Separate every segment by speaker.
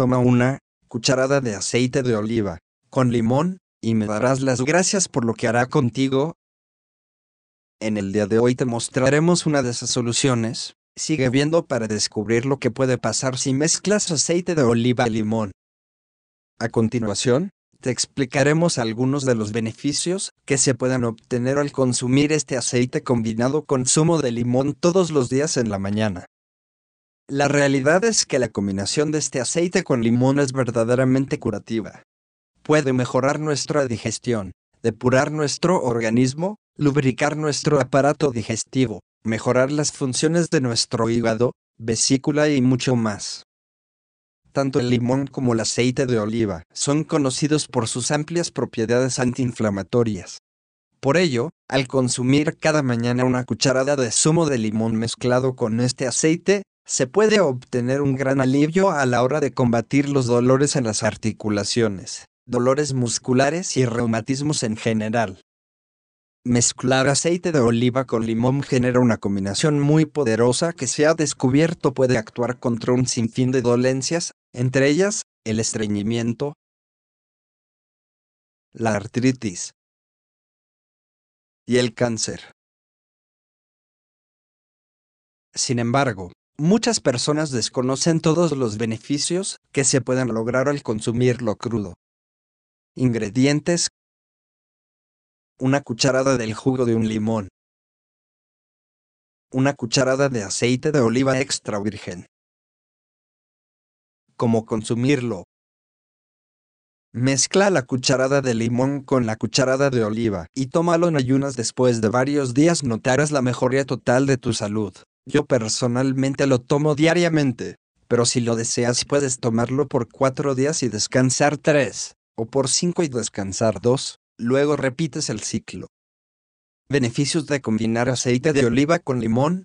Speaker 1: Toma una cucharada de aceite de oliva, con limón, y me darás las gracias por lo que hará contigo. En el día de hoy te mostraremos una de esas soluciones. Sigue viendo para descubrir lo que puede pasar si mezclas aceite de oliva y limón. A continuación, te explicaremos algunos de los beneficios que se pueden obtener al consumir este aceite combinado con zumo de limón todos los días en la mañana. La realidad es que la combinación de este aceite con limón es verdaderamente curativa. Puede mejorar nuestra digestión, depurar nuestro organismo, lubricar nuestro aparato digestivo, mejorar las funciones de nuestro hígado, vesícula y mucho más. Tanto el limón como el aceite de oliva son conocidos por sus amplias propiedades antiinflamatorias. Por ello, al consumir cada mañana una cucharada de zumo de limón mezclado con este aceite, se puede obtener un gran alivio a la hora de combatir los dolores en las articulaciones, dolores musculares y reumatismos en general. Mezclar aceite de oliva con limón genera una combinación muy poderosa que se ha descubierto puede actuar contra un sinfín de dolencias, entre ellas el estreñimiento, la artritis y el cáncer. Sin embargo, Muchas personas desconocen todos los beneficios que se pueden lograr al consumir lo crudo. Ingredientes. Una cucharada del jugo de un limón. Una cucharada de aceite de oliva extra virgen. ¿Cómo consumirlo? Mezcla la cucharada de limón con la cucharada de oliva y tómalo en ayunas después de varios días notarás la mejoría total de tu salud. Yo personalmente lo tomo diariamente, pero si lo deseas puedes tomarlo por cuatro días y descansar tres, o por cinco y descansar dos, luego repites el ciclo. Beneficios de combinar aceite de oliva con limón.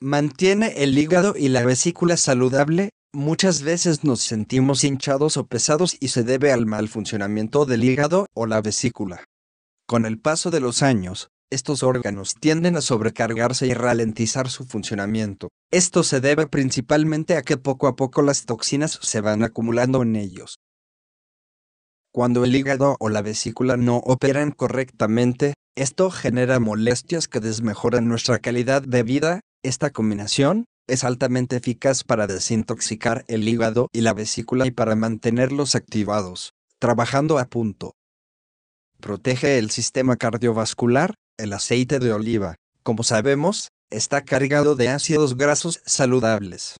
Speaker 1: Mantiene el hígado y la vesícula saludable, muchas veces nos sentimos hinchados o pesados y se debe al mal funcionamiento del hígado o la vesícula. Con el paso de los años, estos órganos tienden a sobrecargarse y ralentizar su funcionamiento. Esto se debe principalmente a que poco a poco las toxinas se van acumulando en ellos. Cuando el hígado o la vesícula no operan correctamente, esto genera molestias que desmejoran nuestra calidad de vida. Esta combinación es altamente eficaz para desintoxicar el hígado y la vesícula y para mantenerlos activados, trabajando a punto. Protege el sistema cardiovascular, el aceite de oliva, como sabemos, está cargado de ácidos grasos saludables.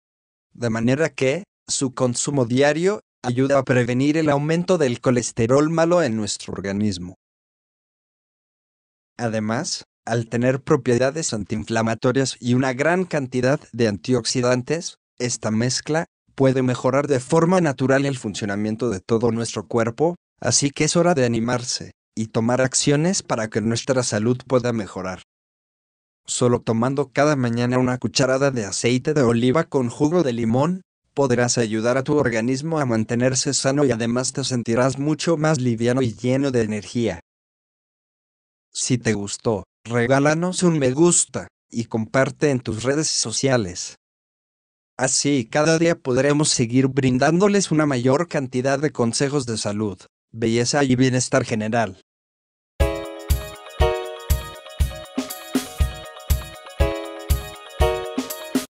Speaker 1: De manera que, su consumo diario ayuda a prevenir el aumento del colesterol malo en nuestro organismo. Además, al tener propiedades antiinflamatorias y una gran cantidad de antioxidantes, esta mezcla puede mejorar de forma natural el funcionamiento de todo nuestro cuerpo, así que es hora de animarse y tomar acciones para que nuestra salud pueda mejorar. Solo tomando cada mañana una cucharada de aceite de oliva con jugo de limón, podrás ayudar a tu organismo a mantenerse sano y además te sentirás mucho más liviano y lleno de energía. Si te gustó, regálanos un me gusta y comparte en tus redes sociales. Así cada día podremos seguir brindándoles una mayor cantidad de consejos de salud, belleza y bienestar general.